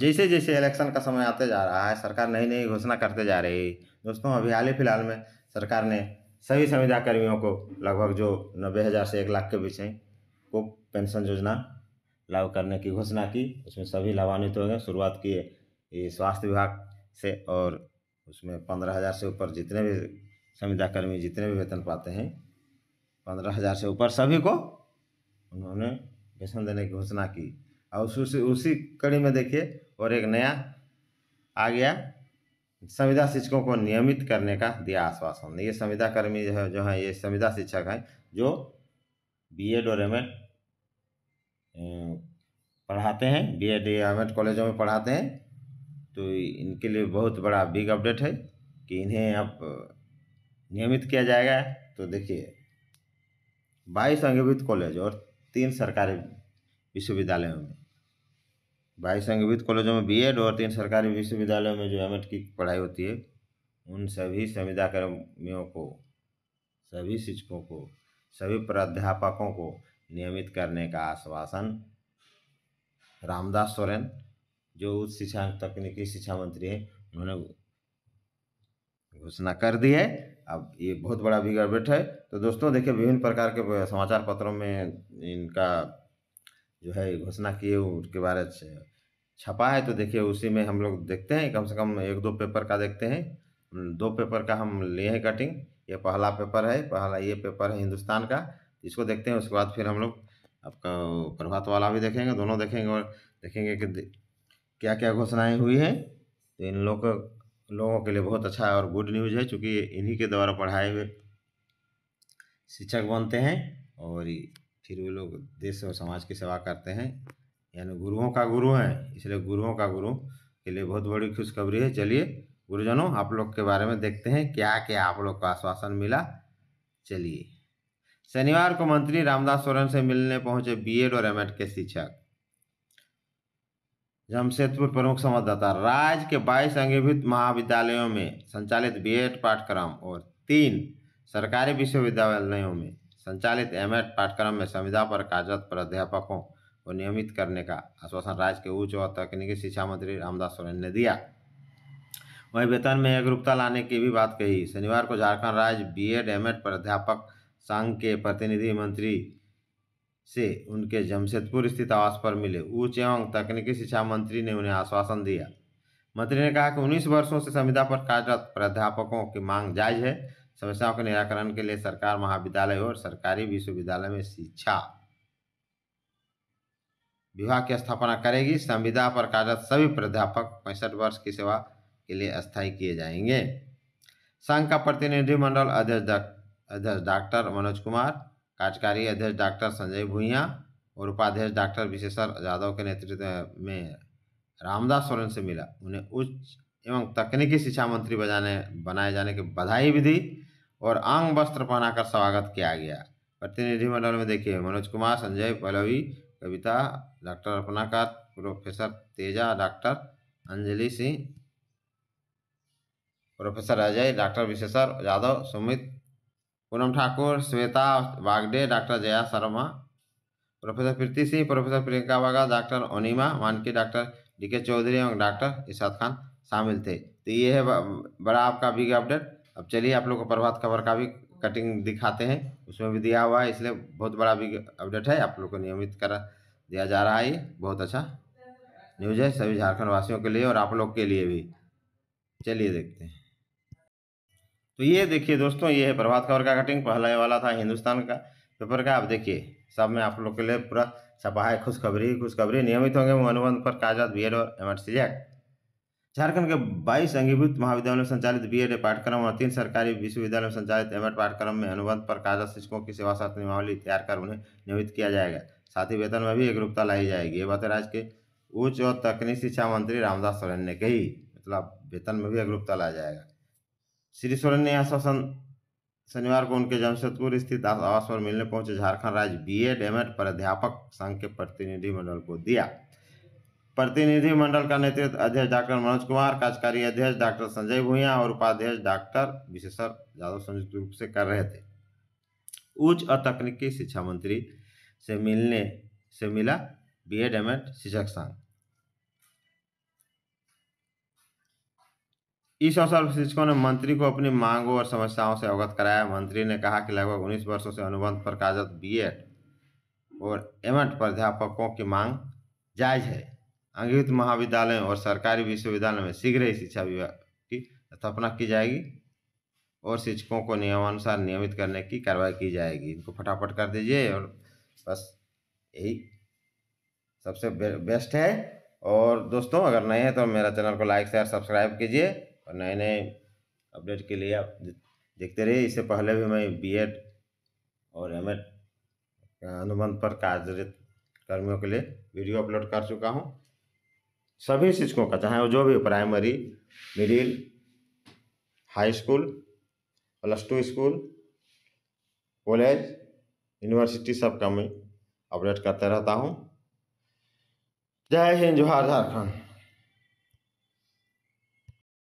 जैसे जैसे इलेक्शन का समय आते जा रहा है सरकार नई नई घोषणा करते जा रही है दोस्तों अभी हाल ही फिलहाल में सरकार ने सभी संविदा कर्मियों को लगभग जो नब्बे हज़ार से एक लाख के बीच हैं को पेंशन योजना लागू करने की घोषणा की उसमें सभी लाभान्वित हो गए शुरुआत की है स्वास्थ्य विभाग से और उसमें पंद्रह हज़ार से ऊपर जितने भी संविदा कर्मी जितने भी वेतन पाते हैं पंद्रह हज़ार से ऊपर सभी को उन्होंने पेंशन देने की घोषणा की और उसी उसी कड़ी में देखिए और एक नया आ गया संविदा शिक्षकों को नियमित करने का दिया आश्वासन ये संविदा कर्मी जो है जो है ये संविदा शिक्षक हैं जो बीएड और एम पढ़ाते हैं बी एड या एम एड कॉलेजों में पढ़ाते हैं तो इनके लिए बहुत बड़ा बिग अपडेट है कि इन्हें अब नियमित किया जाएगा तो देखिए बाईस अंगीभूत कॉलेज और तीन सरकारी विश्वविद्यालयों में बाईस संघवित कॉलेजों में बीएड और तीन सरकारी विश्वविद्यालयों में जो एम की पढ़ाई होती है उन सभी संविदा कर्मियों को सभी शिक्षकों को सभी प्राध्यापकों को नियमित करने का आश्वासन रामदास सोरेन जो उच्च शिक्षा तकनीकी शिक्षा मंत्री है उन्होंने घोषणा कर दी है अब ये बहुत बड़ा बिगड़ बैठ है तो दोस्तों देखिए विभिन्न प्रकार के समाचार पत्रों में इनका जो है घोषणा किए उसके बारे में छपा है तो देखिए उसी में हम लोग देखते हैं कम से कम एक दो पेपर का देखते हैं दो पेपर का हम लिए हैं कटिंग ये पहला पेपर है पहला ये पेपर है हिंदुस्तान का इसको देखते हैं उसके बाद फिर हम लोग आपका प्रभात वाला भी देखेंगे दोनों देखेंगे और देखेंगे कि क्या क्या घोषणाएँ हुई हैं तो इन लोग लोगों के लिए बहुत अच्छा और गुड न्यूज़ है चूँकि इन्हीं के द्वारा पढ़ाए हुए शिक्षक बनते हैं और फिर वो लोग देश और समाज की सेवा करते हैं यानी गुरुओं का गुरु है इसलिए गुरुओं का गुरु के लिए बहुत बड़ी खुशखबरी है चलिए गुरुजनों आप लोग के बारे में देखते हैं क्या क्या आप लोग को आश्वासन मिला चलिए शनिवार को मंत्री रामदास सोरेन से मिलने पहुंचे बीएड और एमएड के शिक्षक जमशेदपुर प्रमुख संवाददाता राज्य के 22 अंगीभूत महाविद्यालयों में संचालित बीएड पाठ्यक्रम और तीन सरकारी विश्वविद्यालयों में संचालित एम पाठ्यक्रम में संविदा पर कार्यरत प्राध्यापकों को नियमित करने का आश्वासन राज्य के उच्च और तकनीकी शिक्षा मंत्री रामदास सोरेन ने दिया वहीं वेतन में एकरूपता लाने की भी बात कही शनिवार को झारखंड राज्य बी एड एमएड प्राध्यापक संघ के प्रतिनिधि मंत्री से उनके जमशेदपुर स्थित आवास पर मिले उच्च एवं तकनीकी शिक्षा मंत्री ने उन्हें आश्वासन दिया मंत्री ने कहा कि उन्नीस वर्षों से संविदा पर कार्यरत प्राध्यापकों की मांग जायज है समस्याओं के निराकरण के लिए सरकार महाविद्यालय और सरकारी विश्वविद्यालय में शिक्षा विभाग की स्थापना करेगी संविदा पर कार्यरत सभी प्राध्यापक पैंसठ वर्ष की सेवा के लिए स्थायी किए जाएंगे संघ का प्रतिनिधिमंडल अध्यक्ष अध्यक्ष डॉक्टर मनोज कुमार कार्यकारी अध्यक्ष डॉक्टर संजय भूया और उपाध्यक्ष डॉक्टर विशेश्वर यादव के नेतृत्व में रामदास सोरेन से मिला उन्हें उच्च एवं तकनीकी शिक्षा मंत्री बजाने बनाए जाने की बधाई भी दी और आंग वस्त्र पहनाकर स्वागत किया गया प्रतिनिधिमंडल में देखिए मनोज कुमार संजय पल्लवी कविता डॉक्टर का professor Teja doctor Anjali Singh professor Ajay doctor Visheshar Yadav Sumit Poonam Thakur Shweta Bagde doctor Jaya Sharma professor Preeti Singh professor Priyanka Baga doctor अनिमा मानकी डॉक्टर डी के चौधरी एवं डॉक्टर इशाद खान शामिल थे तो ये है बड़ा आपका बिग अपडेट अब चलिए आप लोग को प्रभात खबर का भी कटिंग दिखाते हैं उसमें भी दिया हुआ है इसलिए बहुत बड़ा बिग अपडेट है आप लोग को नियमित करा दिया जा रहा है ये बहुत अच्छा न्यूज है सभी झारखंड वासियों के लिए और आप लोग के लिए भी चलिए देखते हैं तो ये देखिए दोस्तों ये है प्रभात खबर का कटिंग पहला वाला था हिंदुस्तान का पेपर का आप देखिए सब में आप लोग के लिए पूरा छपा है खुशखबरी खुशखबरी नियमित होंगे अनुबंध पर कागजात बी एड और एम एड झारखंड के 22 अंगीभूत महाविद्यालयों में संचालित बी एड पाठ्यक्रम और तीन सरकारी विश्वविद्यालय में संचालित एम एड पाठ्यक्रम में अनुबंध पर कागजात शिक्षकों की सेवा साथ नियमावली तैयार कर उन्हें नियमित किया जाएगा साथ ही वेतन में भी रूपता लाई जाएगी ये बातें राज्य के उच्च और तकनीकी शिक्षा मंत्री रामदास सोरेन ने कही मतलब वेतन में भी रूपता लाया जाएगा श्री सोरेन ने आश्वासन शनिवार को उनके जमशेदपुर स्थित आवास पर मिलने पहुंचे झारखंड राज्य बीएड एमएड प्राध्यापक संघ के प्रतिनिधिमंडल को दिया प्रतिनिधिमंडल का नेतृत्व अध्यक्ष डॉक्टर मनोज कुमार कार्यकारी अध्यक्ष डॉक्टर संजय भूया और उपाध्यक्ष डॉक्टर विशेषर यादव संयुक्त रूप से कर रहे थे उच्च और तकनीकी शिक्षा मंत्री से मिलने से मिला बी एड एम एड शिक्षक संघ इस अवसर पर शिक्षकों ने मंत्री को अपनी मांगों और समस्याओं से अवगत कराया मंत्री ने कहा कि लगभग उन्नीस वर्षों से अनुबंध पर कार्यरत बी और एम प्राध्यापकों की मांग जायज है अंगीकृत महाविद्यालयों और सरकारी विश्वविद्यालय में शीघ्र ही शिक्षा विभाग की स्थापना की जाएगी और शिक्षकों को नियमानुसार नियमित करने की कार्रवाई की जाएगी इनको फटाफट कर दीजिए और बस यही सबसे बेस्ट है और दोस्तों अगर नए हैं तो मेरा चैनल को लाइक शेयर सब्सक्राइब कीजिए और नए नए अपडेट के लिए आप देखते रहिए इससे पहले भी मैं बीएड और एम एड अनुबंध पर कार्यरत कर्मियों के लिए वीडियो अपलोड कर चुका हूँ सभी शिक्षकों का चाहे वो जो भी primary middle high school plus two school college university सब का मैं अपडेट करते रहता हूँ जय हिंद जोहार झारखंड